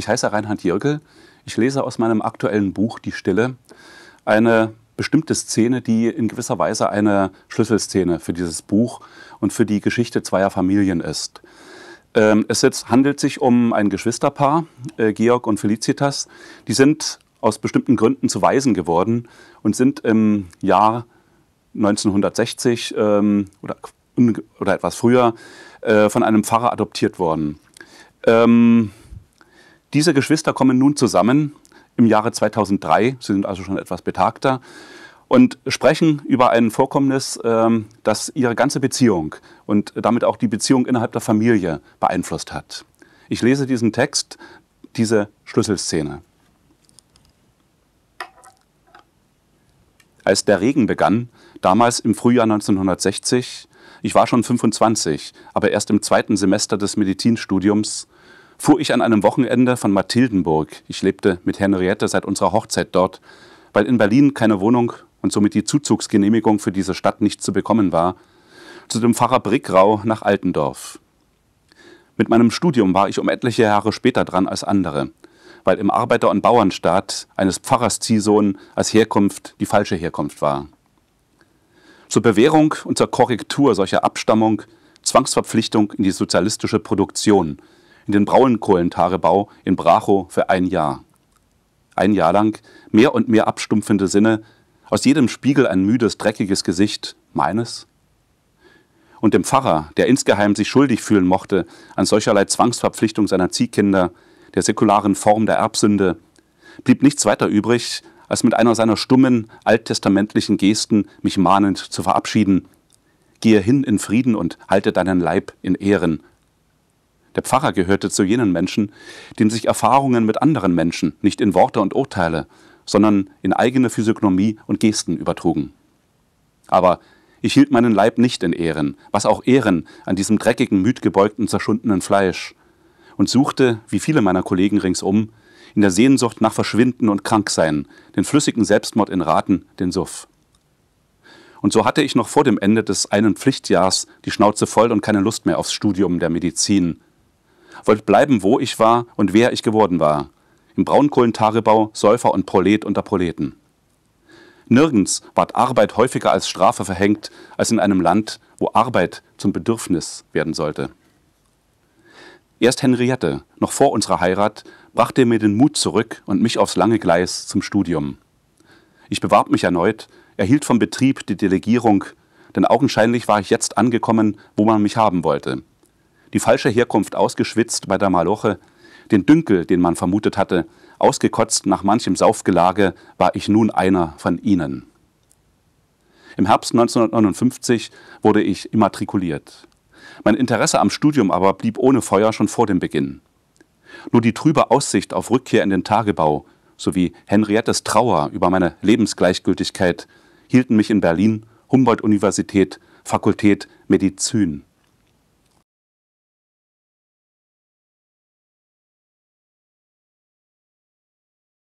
Ich heiße Reinhard Jirkel. Ich lese aus meinem aktuellen Buch Die Stille eine bestimmte Szene, die in gewisser Weise eine Schlüsselszene für dieses Buch und für die Geschichte zweier Familien ist. Ähm, es handelt sich um ein Geschwisterpaar, äh, Georg und Felicitas. Die sind aus bestimmten Gründen zu Waisen geworden und sind im Jahr 1960 ähm, oder, oder etwas früher äh, von einem Pfarrer adoptiert worden. Ähm, diese Geschwister kommen nun zusammen im Jahre 2003, sie sind also schon etwas betagter, und sprechen über ein Vorkommnis, ähm, das ihre ganze Beziehung und damit auch die Beziehung innerhalb der Familie beeinflusst hat. Ich lese diesen Text, diese Schlüsselszene. Als der Regen begann, damals im Frühjahr 1960, ich war schon 25, aber erst im zweiten Semester des Medizinstudiums, fuhr ich an einem Wochenende von Mathildenburg. Ich lebte mit Henriette seit unserer Hochzeit dort, weil in Berlin keine Wohnung und somit die Zuzugsgenehmigung für diese Stadt nicht zu bekommen war, zu dem Pfarrer Brickrau nach Altendorf. Mit meinem Studium war ich um etliche Jahre später dran als andere, weil im Arbeiter- und Bauernstaat eines Pfarrers Ziehsohn als Herkunft die falsche Herkunft war. Zur Bewährung und zur Korrektur solcher Abstammung Zwangsverpflichtung in die sozialistische Produktion – in den Braunkohlentagebau in Brachow für ein Jahr. Ein Jahr lang mehr und mehr abstumpfende Sinne, aus jedem Spiegel ein müdes, dreckiges Gesicht, meines? Und dem Pfarrer, der insgeheim sich schuldig fühlen mochte an solcherlei Zwangsverpflichtung seiner Ziehkinder, der säkularen Form der Erbsünde, blieb nichts weiter übrig, als mit einer seiner stummen, alttestamentlichen Gesten mich mahnend zu verabschieden. Gehe hin in Frieden und halte deinen Leib in Ehren, der Pfarrer gehörte zu jenen Menschen, denen sich Erfahrungen mit anderen Menschen nicht in Worte und Urteile, sondern in eigene Physiognomie und Gesten übertrugen. Aber ich hielt meinen Leib nicht in Ehren, was auch Ehren an diesem dreckigen, müdgebeugten, zerschundenen Fleisch, und suchte, wie viele meiner Kollegen ringsum, in der Sehnsucht nach Verschwinden und Kranksein, den flüssigen Selbstmord in Raten, den Suff. Und so hatte ich noch vor dem Ende des einen Pflichtjahrs die Schnauze voll und keine Lust mehr aufs Studium der Medizin, wollte bleiben, wo ich war und wer ich geworden war. Im Braunkohlentagebau Säufer und Prolet unter Proleten. Nirgends ward Arbeit häufiger als Strafe verhängt, als in einem Land, wo Arbeit zum Bedürfnis werden sollte. Erst Henriette, noch vor unserer Heirat, brachte mir den Mut zurück und mich aufs lange Gleis zum Studium. Ich bewarb mich erneut, erhielt vom Betrieb die Delegierung, denn augenscheinlich war ich jetzt angekommen, wo man mich haben wollte die falsche Herkunft ausgeschwitzt bei der Maloche, den Dünkel, den man vermutet hatte, ausgekotzt nach manchem Saufgelage, war ich nun einer von ihnen. Im Herbst 1959 wurde ich immatrikuliert. Mein Interesse am Studium aber blieb ohne Feuer schon vor dem Beginn. Nur die trübe Aussicht auf Rückkehr in den Tagebau sowie Henriettes Trauer über meine Lebensgleichgültigkeit hielten mich in Berlin, Humboldt-Universität, Fakultät Medizin